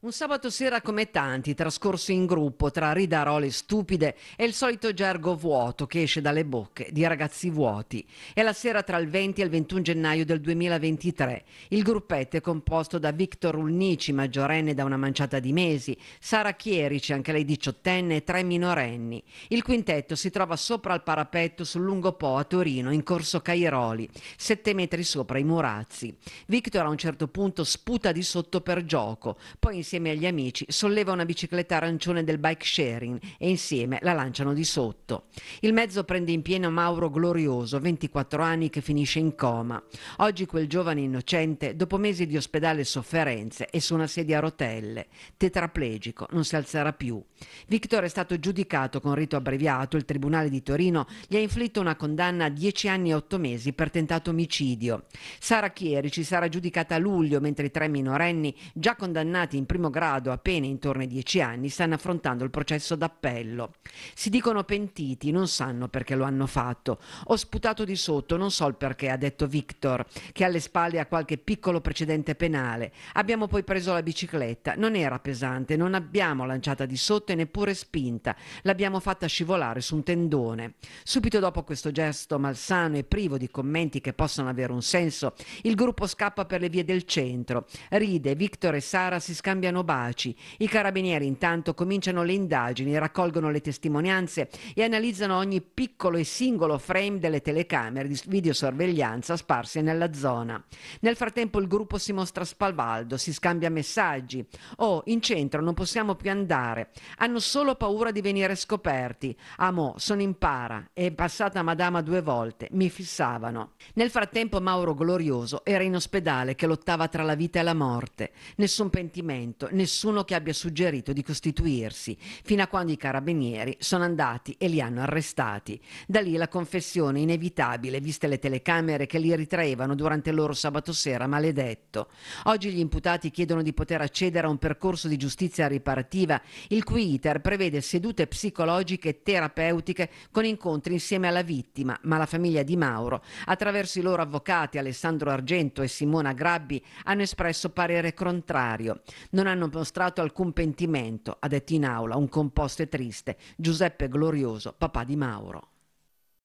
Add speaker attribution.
Speaker 1: Un sabato sera come tanti, trascorso in gruppo tra ridarole stupide e il solito gergo vuoto che esce dalle bocche di ragazzi vuoti. È la sera tra il 20 e il 21 gennaio del 2023. Il gruppetto è composto da Victor Ulnici, maggiorenne da una manciata di mesi, Sara Chierici, anche lei diciottenne, e tre minorenni. Il quintetto si trova sopra al parapetto sul lungo Po a Torino, in corso Cairoli, sette metri sopra i murazzi. Victor a un certo punto sputa di sotto per gioco, poi in insieme agli amici solleva una bicicletta arancione del bike sharing e insieme la lanciano di sotto. Il mezzo prende in pieno Mauro Glorioso, 24 anni, che finisce in coma. Oggi quel giovane innocente, dopo mesi di ospedale e sofferenze, è su una sedia a rotelle, tetraplegico, non si alzerà più. Victor è stato giudicato con rito abbreviato, il Tribunale di Torino gli ha inflitto una condanna a 10 anni e 8 mesi per tentato omicidio. Sara Chierici sarà giudicata a luglio, mentre i tre minorenni, già condannati in prima primo grado appena intorno ai dieci anni stanno affrontando il processo d'appello. Si dicono pentiti, non sanno perché lo hanno fatto. Ho sputato di sotto, non so il perché, ha detto Victor, che alle spalle ha qualche piccolo precedente penale. Abbiamo poi preso la bicicletta, non era pesante, non abbiamo lanciata di sotto e neppure spinta, l'abbiamo fatta scivolare su un tendone. Subito dopo questo gesto malsano e privo di commenti che possano avere un senso, il gruppo scappa per le vie del centro. Ride, Victor e Sara si scambiano scambiano baci. I carabinieri intanto cominciano le indagini, raccolgono le testimonianze e analizzano ogni piccolo e singolo frame delle telecamere di videosorveglianza sparse nella zona. Nel frattempo il gruppo si mostra spalvaldo, si scambia messaggi. Oh, in centro non possiamo più andare. Hanno solo paura di venire scoperti. Amo, sono in para. È passata Madama due volte. Mi fissavano. Nel frattempo Mauro Glorioso era in ospedale che lottava tra la vita e la morte. Nessun pentimento momento nessuno che abbia suggerito di costituirsi, fino a quando i carabinieri sono andati e li hanno arrestati. Da lì la confessione inevitabile, viste le telecamere che li ritraevano durante il loro sabato sera maledetto. Oggi gli imputati chiedono di poter accedere a un percorso di giustizia riparativa, il cui iter prevede sedute psicologiche e terapeutiche con incontri insieme alla vittima, ma la famiglia di Mauro, attraverso i loro avvocati Alessandro Argento e Simona Grabbi, hanno espresso parere contrario. Non hanno mostrato alcun pentimento, ha detto in aula un composto e triste Giuseppe Glorioso, papà di Mauro.